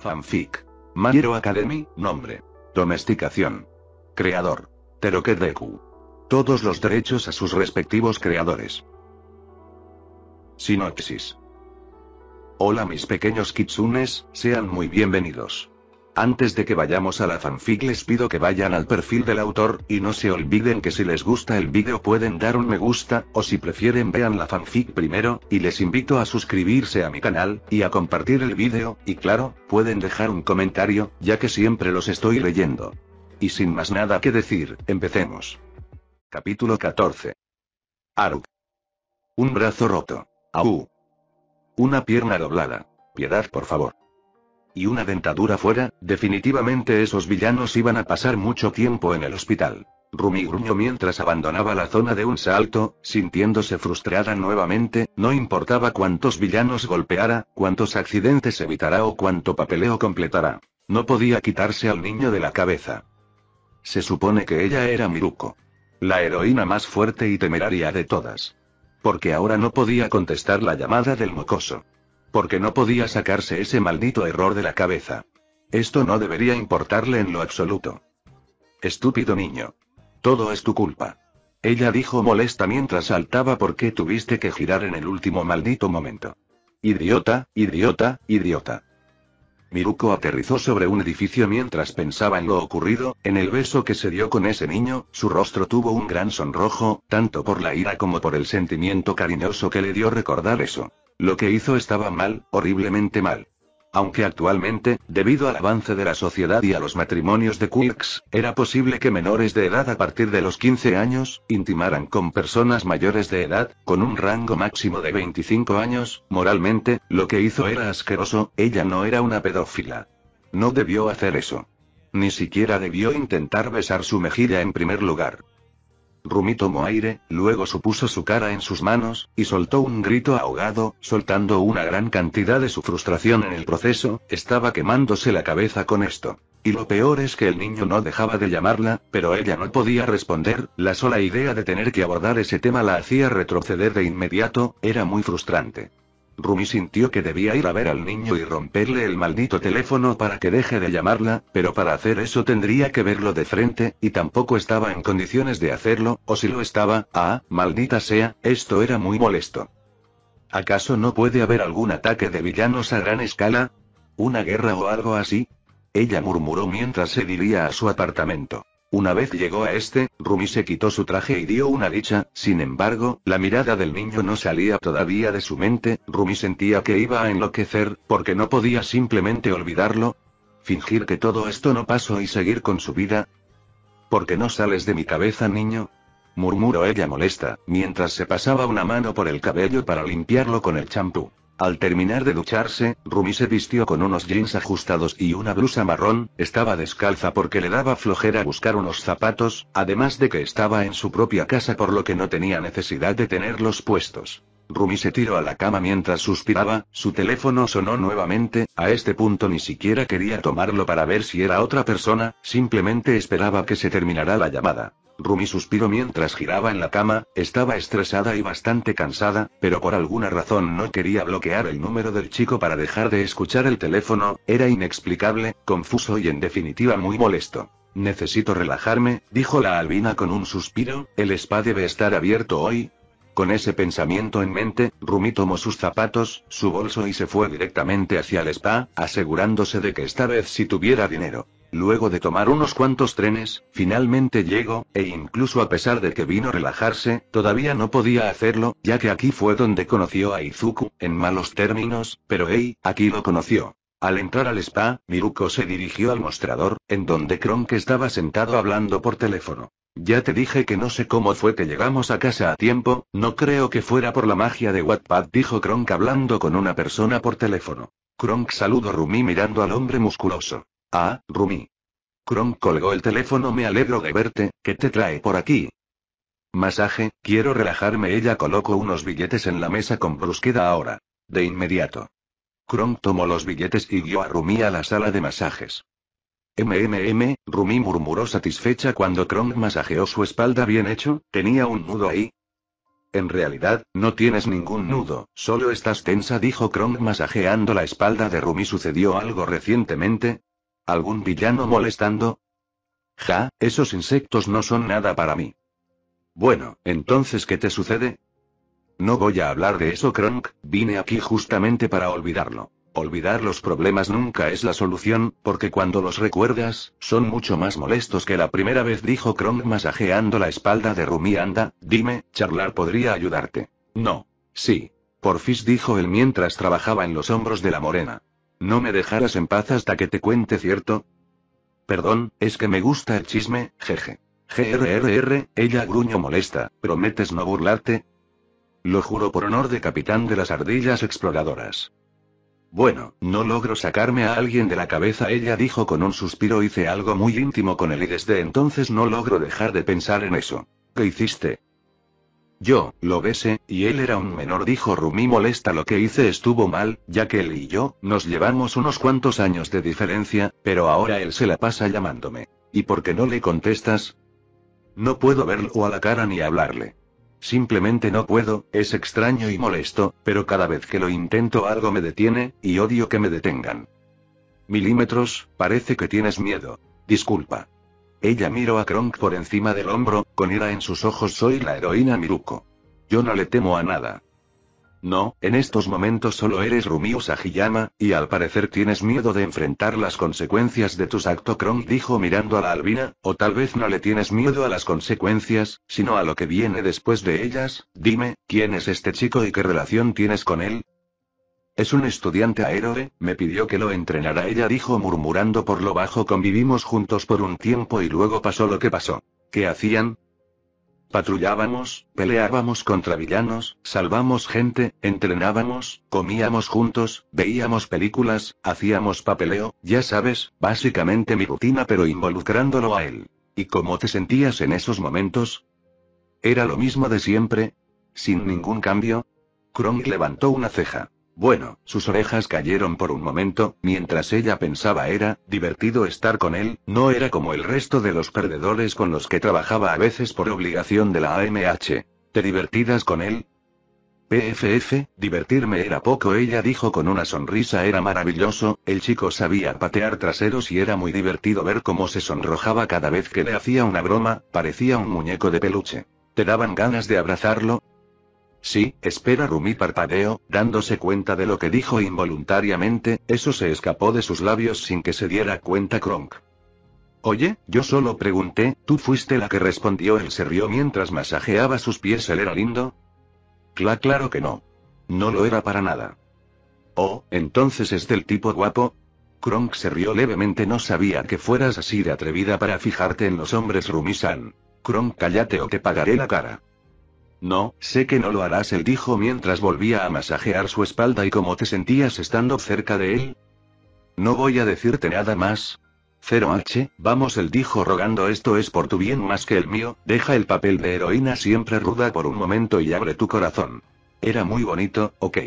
Fanfic. Manero Academy, nombre. Domesticación. Creador. Deku. Todos los derechos a sus respectivos creadores. Sinopsis. Hola mis pequeños kitsunes, sean muy bienvenidos. Antes de que vayamos a la fanfic les pido que vayan al perfil del autor, y no se olviden que si les gusta el vídeo pueden dar un me gusta, o si prefieren vean la fanfic primero, y les invito a suscribirse a mi canal, y a compartir el vídeo, y claro, pueden dejar un comentario, ya que siempre los estoy leyendo. Y sin más nada que decir, empecemos. Capítulo 14. Aruk. Un brazo roto. Au. Una pierna doblada. Piedad por favor y una dentadura fuera, definitivamente esos villanos iban a pasar mucho tiempo en el hospital. Rumi mientras abandonaba la zona de un salto, sintiéndose frustrada nuevamente, no importaba cuántos villanos golpeara, cuántos accidentes evitará o cuánto papeleo completará. No podía quitarse al niño de la cabeza. Se supone que ella era Miruko. La heroína más fuerte y temeraria de todas. Porque ahora no podía contestar la llamada del mocoso. Porque no podía sacarse ese maldito error de la cabeza. Esto no debería importarle en lo absoluto. Estúpido niño. Todo es tu culpa. Ella dijo molesta mientras saltaba porque tuviste que girar en el último maldito momento. Idiota, idiota, idiota. Miruko aterrizó sobre un edificio mientras pensaba en lo ocurrido, en el beso que se dio con ese niño, su rostro tuvo un gran sonrojo, tanto por la ira como por el sentimiento cariñoso que le dio recordar eso. Lo que hizo estaba mal, horriblemente mal. Aunque actualmente, debido al avance de la sociedad y a los matrimonios de Quirks, era posible que menores de edad a partir de los 15 años, intimaran con personas mayores de edad, con un rango máximo de 25 años, moralmente, lo que hizo era asqueroso, ella no era una pedófila. No debió hacer eso. Ni siquiera debió intentar besar su mejilla en primer lugar. Rumi tomó aire, luego supuso su cara en sus manos, y soltó un grito ahogado, soltando una gran cantidad de su frustración en el proceso, estaba quemándose la cabeza con esto. Y lo peor es que el niño no dejaba de llamarla, pero ella no podía responder, la sola idea de tener que abordar ese tema la hacía retroceder de inmediato, era muy frustrante. Rumi sintió que debía ir a ver al niño y romperle el maldito teléfono para que deje de llamarla, pero para hacer eso tendría que verlo de frente, y tampoco estaba en condiciones de hacerlo, o si lo estaba, ah, maldita sea, esto era muy molesto. ¿Acaso no puede haber algún ataque de villanos a gran escala? ¿Una guerra o algo así? Ella murmuró mientras se diría a su apartamento. Una vez llegó a este, Rumi se quitó su traje y dio una dicha, sin embargo, la mirada del niño no salía todavía de su mente, Rumi sentía que iba a enloquecer, porque no podía simplemente olvidarlo. Fingir que todo esto no pasó y seguir con su vida. ¿Por qué no sales de mi cabeza, niño? murmuró ella molesta, mientras se pasaba una mano por el cabello para limpiarlo con el champú. Al terminar de ducharse, Rumi se vistió con unos jeans ajustados y una blusa marrón, estaba descalza porque le daba flojera buscar unos zapatos, además de que estaba en su propia casa por lo que no tenía necesidad de tenerlos puestos. Rumi se tiró a la cama mientras suspiraba, su teléfono sonó nuevamente, a este punto ni siquiera quería tomarlo para ver si era otra persona, simplemente esperaba que se terminara la llamada. Rumi suspiró mientras giraba en la cama, estaba estresada y bastante cansada, pero por alguna razón no quería bloquear el número del chico para dejar de escuchar el teléfono, era inexplicable, confuso y en definitiva muy molesto. Necesito relajarme, dijo la albina con un suspiro, el spa debe estar abierto hoy, con ese pensamiento en mente, Rumi tomó sus zapatos, su bolso y se fue directamente hacia el spa, asegurándose de que esta vez si tuviera dinero. Luego de tomar unos cuantos trenes, finalmente llegó, e incluso a pesar de que vino a relajarse, todavía no podía hacerlo, ya que aquí fue donde conoció a Izuku, en malos términos, pero hey, aquí lo conoció. Al entrar al spa, Miruko se dirigió al mostrador, en donde Kronk estaba sentado hablando por teléfono. Ya te dije que no sé cómo fue que llegamos a casa a tiempo, no creo que fuera por la magia de Wattpad, dijo Kronk hablando con una persona por teléfono. Kronk saludó Rumi mirando al hombre musculoso. Ah, Rumi. Kron colgó el teléfono. Me alegro de verte, ¿qué te trae por aquí? Masaje, quiero relajarme. Ella colocó unos billetes en la mesa con brusqueda ahora. De inmediato. Kron tomó los billetes y guió a Rumi a la sala de masajes. MMM, Rumi murmuró satisfecha cuando Kron masajeó su espalda bien hecho, tenía un nudo ahí. En realidad, no tienes ningún nudo, solo estás tensa, dijo Kron masajeando la espalda de Rumi. ¿Sucedió algo recientemente? ¿Algún villano molestando? Ja, esos insectos no son nada para mí. Bueno, entonces ¿qué te sucede? No voy a hablar de eso, Kronk, vine aquí justamente para olvidarlo. Olvidar los problemas nunca es la solución, porque cuando los recuerdas, son mucho más molestos que la primera vez, dijo Kronk masajeando la espalda de Rumi. Anda, dime, charlar podría ayudarte. No. Sí. Porfis dijo él mientras trabajaba en los hombros de la morena. No me dejarás en paz hasta que te cuente cierto. Perdón, es que me gusta el chisme, jeje. GRRR, ella gruño molesta, ¿prometes no burlarte? Lo juro por honor de capitán de las ardillas exploradoras. Bueno, no logro sacarme a alguien de la cabeza, ella dijo con un suspiro, hice algo muy íntimo con él y desde entonces no logro dejar de pensar en eso. ¿Qué hiciste? Yo, lo besé, y él era un menor, dijo Rumi molesta lo que hice estuvo mal, ya que él y yo, nos llevamos unos cuantos años de diferencia, pero ahora él se la pasa llamándome. ¿Y por qué no le contestas? No puedo verlo a la cara ni hablarle. Simplemente no puedo, es extraño y molesto, pero cada vez que lo intento algo me detiene, y odio que me detengan. Milímetros, parece que tienes miedo. Disculpa. Ella miró a Kronk por encima del hombro, con ira en sus ojos soy la heroína Miruko. Yo no le temo a nada. No, en estos momentos solo eres Rumiu Sajiyama, y al parecer tienes miedo de enfrentar las consecuencias de tus actos. Kronk dijo mirando a la albina, o tal vez no le tienes miedo a las consecuencias, sino a lo que viene después de ellas. Dime, ¿quién es este chico y qué relación tienes con él? Es un estudiante aéroe, me pidió que lo entrenara. Ella dijo murmurando por lo bajo convivimos juntos por un tiempo y luego pasó lo que pasó. ¿Qué hacían? Patrullábamos, peleábamos contra villanos, salvamos gente, entrenábamos, comíamos juntos, veíamos películas, hacíamos papeleo, ya sabes, básicamente mi rutina pero involucrándolo a él. ¿Y cómo te sentías en esos momentos? Era lo mismo de siempre. Sin ningún cambio. Kronk levantó una ceja. Bueno, sus orejas cayeron por un momento, mientras ella pensaba era divertido estar con él, no era como el resto de los perdedores con los que trabajaba a veces por obligación de la AMH. ¿Te divertidas con él? PFF, divertirme era poco, ella dijo con una sonrisa, era maravilloso, el chico sabía patear traseros y era muy divertido ver cómo se sonrojaba cada vez que le hacía una broma, parecía un muñeco de peluche. Te daban ganas de abrazarlo, Sí, espera Rumi parpadeo, dándose cuenta de lo que dijo involuntariamente, eso se escapó de sus labios sin que se diera cuenta Kronk. Oye, yo solo pregunté, ¿tú fuiste la que respondió él se rió mientras masajeaba sus pies? ¿Él era lindo? Cla claro que no. No lo era para nada. Oh, entonces es del tipo guapo. Kronk se rió levemente, no sabía que fueras así de atrevida para fijarte en los hombres Rumi-san. Kronk cállate o te pagaré la cara. No, sé que no lo harás, el dijo mientras volvía a masajear su espalda y cómo te sentías estando cerca de él. No voy a decirte nada más. 0H, vamos, el dijo rogando, esto es por tu bien más que el mío, deja el papel de heroína siempre ruda por un momento y abre tu corazón. Era muy bonito, ok.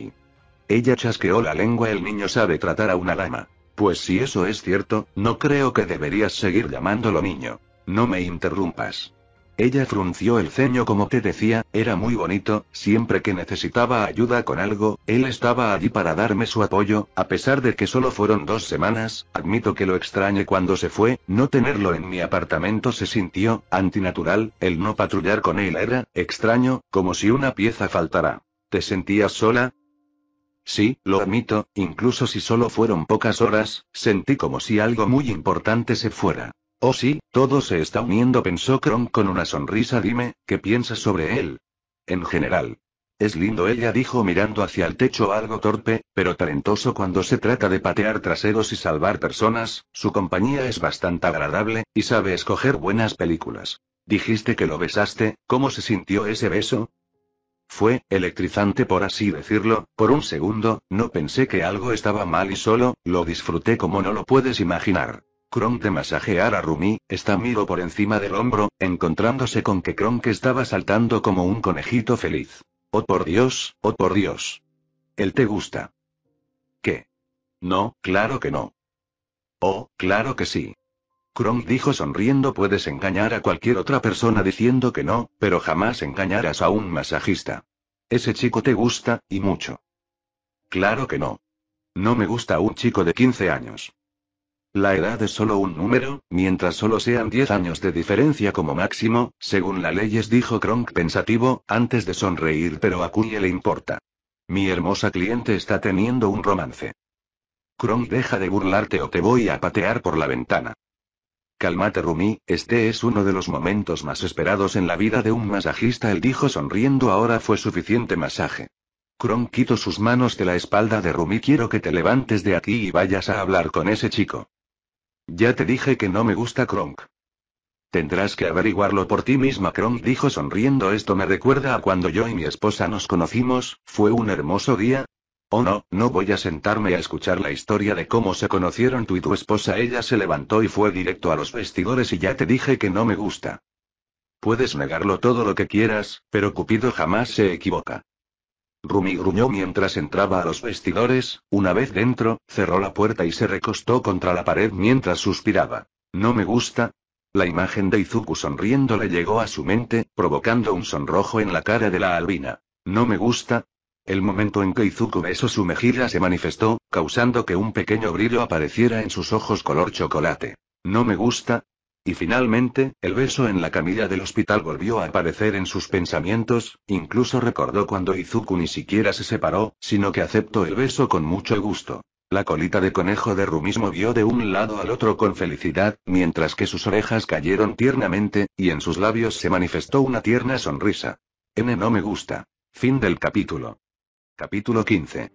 Ella chasqueó la lengua, el niño sabe tratar a una dama. Pues si eso es cierto, no creo que deberías seguir llamándolo niño. No me interrumpas. Ella frunció el ceño como te decía, era muy bonito, siempre que necesitaba ayuda con algo, él estaba allí para darme su apoyo, a pesar de que solo fueron dos semanas, admito que lo extrañé cuando se fue, no tenerlo en mi apartamento se sintió, antinatural, el no patrullar con él era, extraño, como si una pieza faltara. ¿Te sentías sola? Sí, lo admito, incluso si solo fueron pocas horas, sentí como si algo muy importante se fuera. Oh sí, todo se está uniendo, pensó Kron con una sonrisa. Dime, ¿qué piensas sobre él? En general. Es lindo, ella dijo mirando hacia el techo algo torpe, pero talentoso cuando se trata de patear traseros y salvar personas, su compañía es bastante agradable, y sabe escoger buenas películas. Dijiste que lo besaste, ¿cómo se sintió ese beso? Fue electrizante por así decirlo, por un segundo, no pensé que algo estaba mal y solo, lo disfruté como no lo puedes imaginar. Kronk de masajear a Rumi, está miro por encima del hombro, encontrándose con que Kronk estaba saltando como un conejito feliz. Oh por Dios, oh por Dios. Él te gusta. ¿Qué? No, claro que no. Oh, claro que sí. Kronk dijo sonriendo puedes engañar a cualquier otra persona diciendo que no, pero jamás engañarás a un masajista. Ese chico te gusta, y mucho. Claro que no. No me gusta un chico de 15 años. La edad es solo un número, mientras solo sean 10 años de diferencia como máximo, según las leyes dijo Kronk pensativo, antes de sonreír pero a Kuye le importa. Mi hermosa cliente está teniendo un romance. Kronk deja de burlarte o te voy a patear por la ventana. Cálmate, Rumi, este es uno de los momentos más esperados en la vida de un masajista, él dijo sonriendo ahora fue suficiente masaje. Kronk quitó sus manos de la espalda de Rumi quiero que te levantes de aquí y vayas a hablar con ese chico. Ya te dije que no me gusta Kronk. Tendrás que averiguarlo por ti misma. Kronk dijo sonriendo esto me recuerda a cuando yo y mi esposa nos conocimos, fue un hermoso día. Oh no, no voy a sentarme a escuchar la historia de cómo se conocieron tú y tu esposa. Ella se levantó y fue directo a los vestidores y ya te dije que no me gusta. Puedes negarlo todo lo que quieras, pero Cupido jamás se equivoca. Rumi gruñó mientras entraba a los vestidores, una vez dentro, cerró la puerta y se recostó contra la pared mientras suspiraba. No me gusta. La imagen de Izuku sonriendo le llegó a su mente, provocando un sonrojo en la cara de la albina. No me gusta, el momento en que Izuku besó su mejilla se manifestó, causando que un pequeño brillo apareciera en sus ojos color chocolate. No me gusta, y finalmente, el beso en la camilla del hospital volvió a aparecer en sus pensamientos, incluso recordó cuando Izuku ni siquiera se separó, sino que aceptó el beso con mucho gusto. La colita de conejo de Rumismo vio de un lado al otro con felicidad, mientras que sus orejas cayeron tiernamente, y en sus labios se manifestó una tierna sonrisa. N no me gusta. Fin del capítulo. Capítulo 15.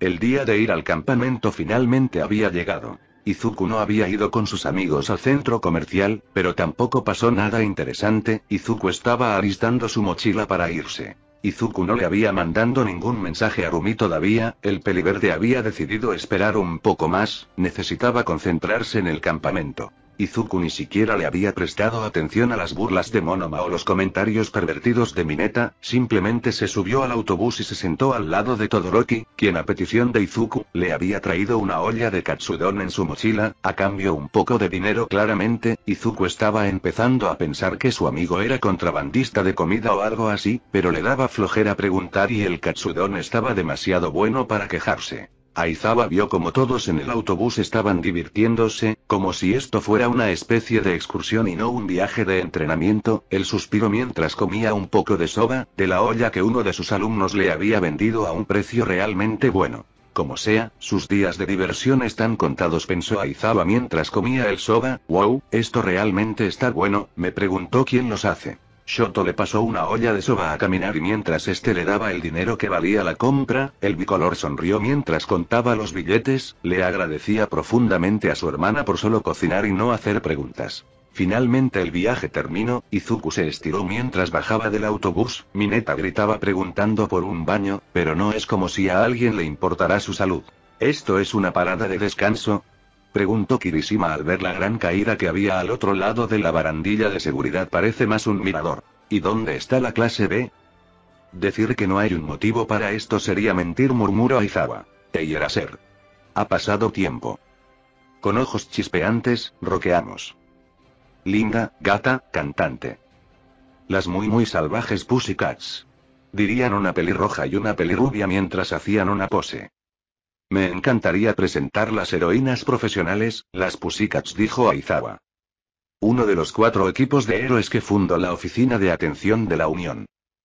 El día de ir al campamento finalmente había llegado. Izuku no había ido con sus amigos al centro comercial, pero tampoco pasó nada interesante, Izuku estaba alistando su mochila para irse. Izuku no le había mandado ningún mensaje a Rumi todavía, el peliverde había decidido esperar un poco más, necesitaba concentrarse en el campamento. Izuku ni siquiera le había prestado atención a las burlas de Monoma o los comentarios pervertidos de Mineta, simplemente se subió al autobús y se sentó al lado de Todoroki, quien a petición de Izuku, le había traído una olla de katsudon en su mochila, a cambio un poco de dinero claramente, Izuku estaba empezando a pensar que su amigo era contrabandista de comida o algo así, pero le daba flojera preguntar y el katsudon estaba demasiado bueno para quejarse. Aizawa vio como todos en el autobús estaban divirtiéndose, como si esto fuera una especie de excursión y no un viaje de entrenamiento, el suspiró mientras comía un poco de soba, de la olla que uno de sus alumnos le había vendido a un precio realmente bueno. Como sea, sus días de diversión están contados, pensó Aizawa mientras comía el soba, wow, esto realmente está bueno, me preguntó quién los hace. Shoto le pasó una olla de soba a caminar y mientras este le daba el dinero que valía la compra, el bicolor sonrió mientras contaba los billetes, le agradecía profundamente a su hermana por solo cocinar y no hacer preguntas. Finalmente el viaje terminó, Izuku se estiró mientras bajaba del autobús, Mineta gritaba preguntando por un baño, pero no es como si a alguien le importara su salud. Esto es una parada de descanso, Preguntó Kirishima al ver la gran caída que había al otro lado de la barandilla de seguridad parece más un mirador. ¿Y dónde está la clase B? Decir que no hay un motivo para esto sería mentir murmuró Aizawa. ser. Ha pasado tiempo. Con ojos chispeantes, roqueamos. Linda, gata, cantante. Las muy muy salvajes pussycats. Dirían una pelirroja y una pelirrubia mientras hacían una pose. Me encantaría presentar las heroínas profesionales, las Pussycats dijo Aizawa. Uno de los cuatro equipos de héroes que fundó la Oficina de Atención de la Unión.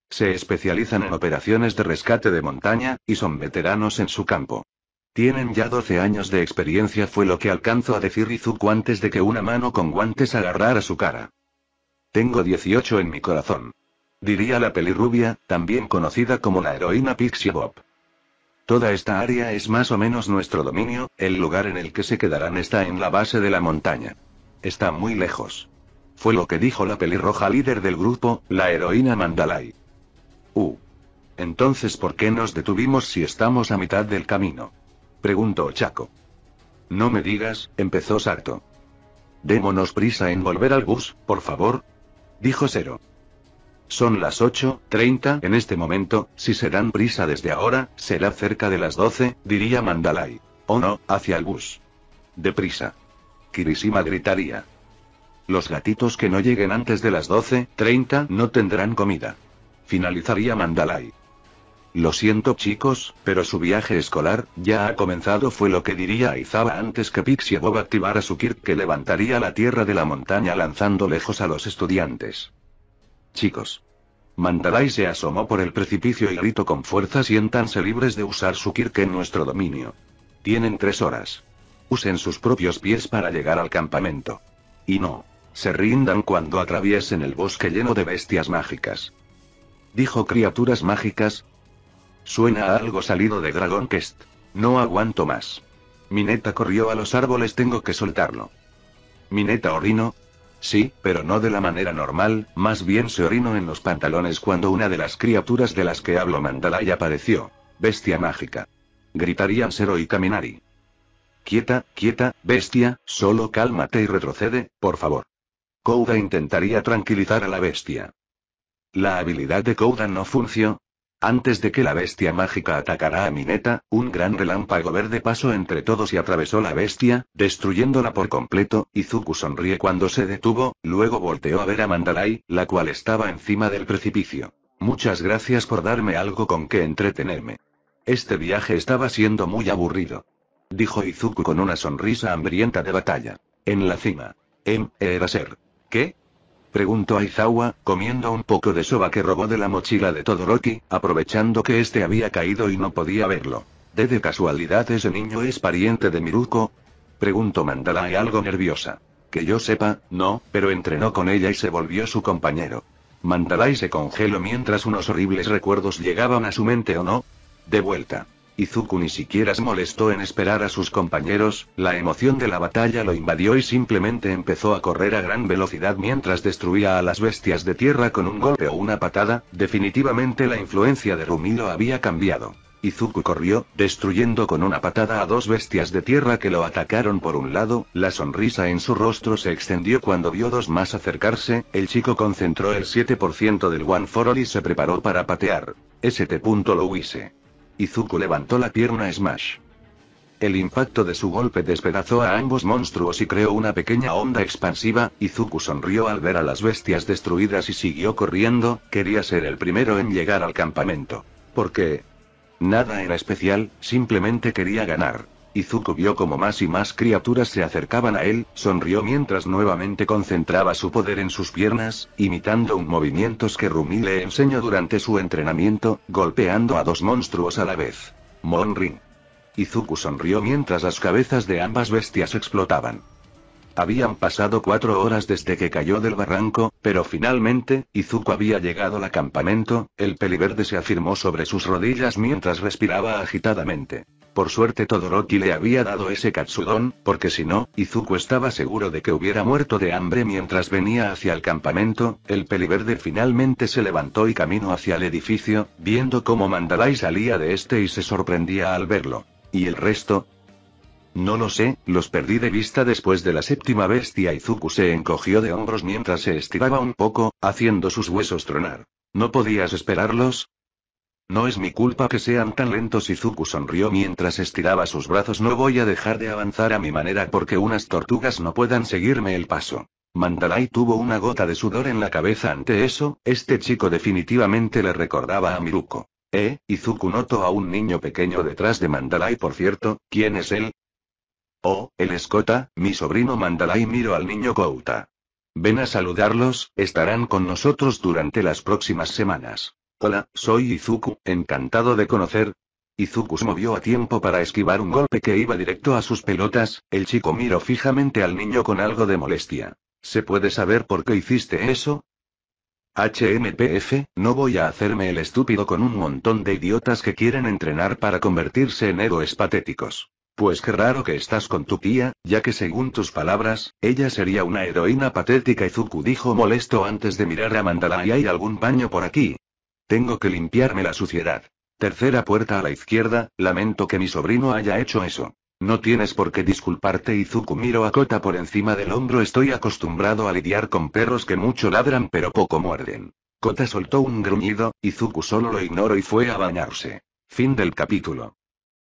Se especializan en operaciones de rescate de montaña, y son veteranos en su campo. Tienen ya 12 años de experiencia fue lo que alcanzó a decir Izuku antes de que una mano con guantes agarrara su cara. Tengo 18 en mi corazón. Diría la pelirrubia, también conocida como la heroína Pixie Bob. Toda esta área es más o menos nuestro dominio, el lugar en el que se quedarán está en la base de la montaña. Está muy lejos. Fue lo que dijo la pelirroja líder del grupo, la heroína Mandalay. Uh. Entonces, ¿por qué nos detuvimos si estamos a mitad del camino? Preguntó Chaco. No me digas, empezó Sarto. Démonos prisa en volver al bus, por favor. Dijo Cero. Son las 8.30 en este momento, si se dan prisa desde ahora, será cerca de las 12, diría Mandalay. O no, hacia el bus. Deprisa. Kirishima gritaría. Los gatitos que no lleguen antes de las 12.30 no tendrán comida. Finalizaría Mandalay. Lo siento chicos, pero su viaje escolar, ya ha comenzado fue lo que diría Izaba antes que Pixie Bob activara su Kirk que levantaría la tierra de la montaña lanzando lejos a los estudiantes chicos. Mandalay se asomó por el precipicio y gritó con fuerza siéntanse libres de usar su kirk en nuestro dominio. Tienen tres horas. Usen sus propios pies para llegar al campamento. Y no. Se rindan cuando atraviesen el bosque lleno de bestias mágicas. Dijo criaturas mágicas. Suena a algo salido de Dragon Quest. No aguanto más. Mineta corrió a los árboles, tengo que soltarlo. Mineta orino, Sí, pero no de la manera normal, más bien se orinó en los pantalones cuando una de las criaturas de las que hablo Mandalay apareció. Bestia mágica. Gritarían Sero y Kaminari. Quieta, quieta, bestia, solo cálmate y retrocede, por favor. Kouda intentaría tranquilizar a la bestia. La habilidad de Kouda no funcionó, antes de que la bestia mágica atacara a Mineta, un gran relámpago verde pasó entre todos y atravesó la bestia, destruyéndola por completo, Izuku sonríe cuando se detuvo, luego volteó a ver a Mandalay, la cual estaba encima del precipicio. Muchas gracias por darme algo con que entretenerme. Este viaje estaba siendo muy aburrido. Dijo Izuku con una sonrisa hambrienta de batalla. En la cima. Em, era eh, ser. ¿Qué? Preguntó Aizawa, comiendo un poco de soba que robó de la mochila de Todoroki, aprovechando que este había caído y no podía verlo. ¿De casualidad ese niño es pariente de Miruko? Preguntó Mandalay algo nerviosa. Que yo sepa, no, pero entrenó con ella y se volvió su compañero. Mandalay se congeló mientras unos horribles recuerdos llegaban a su mente o no. De vuelta. Izuku ni siquiera se molestó en esperar a sus compañeros, la emoción de la batalla lo invadió y simplemente empezó a correr a gran velocidad mientras destruía a las bestias de tierra con un golpe o una patada, definitivamente la influencia de lo había cambiado. Izuku corrió, destruyendo con una patada a dos bestias de tierra que lo atacaron por un lado, la sonrisa en su rostro se extendió cuando vio dos más acercarse, el chico concentró el 7% del One for All y se preparó para patear. St. lo hice. Izuku levantó la pierna Smash. El impacto de su golpe despedazó a ambos monstruos y creó una pequeña onda expansiva, Izuku sonrió al ver a las bestias destruidas y siguió corriendo, quería ser el primero en llegar al campamento. Porque... Nada era especial, simplemente quería ganar. Izuku vio como más y más criaturas se acercaban a él, sonrió mientras nuevamente concentraba su poder en sus piernas, imitando un movimiento que Rumi le enseñó durante su entrenamiento, golpeando a dos monstruos a la vez. Monrin. Izuku sonrió mientras las cabezas de ambas bestias explotaban. Habían pasado cuatro horas desde que cayó del barranco, pero finalmente, Izuku había llegado al acampamento, el peliverde se afirmó sobre sus rodillas mientras respiraba agitadamente. Por suerte Todoroki le había dado ese katsudon, porque si no, Izuku estaba seguro de que hubiera muerto de hambre mientras venía hacia el campamento, el peliverde finalmente se levantó y caminó hacia el edificio, viendo cómo Mandalay salía de este y se sorprendía al verlo. ¿Y el resto? No lo sé, los perdí de vista después de la séptima bestia. Izuku se encogió de hombros mientras se estiraba un poco, haciendo sus huesos tronar. ¿No podías esperarlos? No es mi culpa que sean tan lentos. Izuku sonrió mientras estiraba sus brazos. No voy a dejar de avanzar a mi manera porque unas tortugas no puedan seguirme el paso. Mandalay tuvo una gota de sudor en la cabeza ante eso, este chico definitivamente le recordaba a Miruko. Eh, Izuku notó a un niño pequeño detrás de Mandalay por cierto, ¿quién es él? Oh, el escota, mi sobrino Mandalay miro al niño Kouta. Ven a saludarlos, estarán con nosotros durante las próximas semanas. Hola, soy Izuku, encantado de conocer. Izuku se movió a tiempo para esquivar un golpe que iba directo a sus pelotas, el chico miró fijamente al niño con algo de molestia. ¿Se puede saber por qué hiciste eso? HMPF, no voy a hacerme el estúpido con un montón de idiotas que quieren entrenar para convertirse en héroes patéticos. Pues qué raro que estás con tu tía, ya que según tus palabras, ella sería una heroína patética. Izuku dijo molesto antes de mirar a Mandala y hay algún baño por aquí. Tengo que limpiarme la suciedad. Tercera puerta a la izquierda, lamento que mi sobrino haya hecho eso. No tienes por qué disculparte Izuku miro a Kota por encima del hombro estoy acostumbrado a lidiar con perros que mucho ladran pero poco muerden. Kota soltó un gruñido, Izuku solo lo ignoró y fue a bañarse. Fin del capítulo.